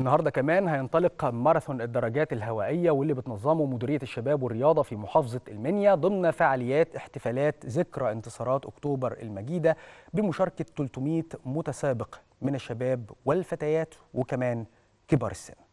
النهارده كمان هينطلق ماراثون الدراجات الهوائيه واللي بتنظمه مديريه الشباب والرياضه في محافظه المنيا ضمن فعاليات احتفالات ذكرى انتصارات اكتوبر المجيده بمشاركه 300 متسابق من الشباب والفتيات وكمان كبار السن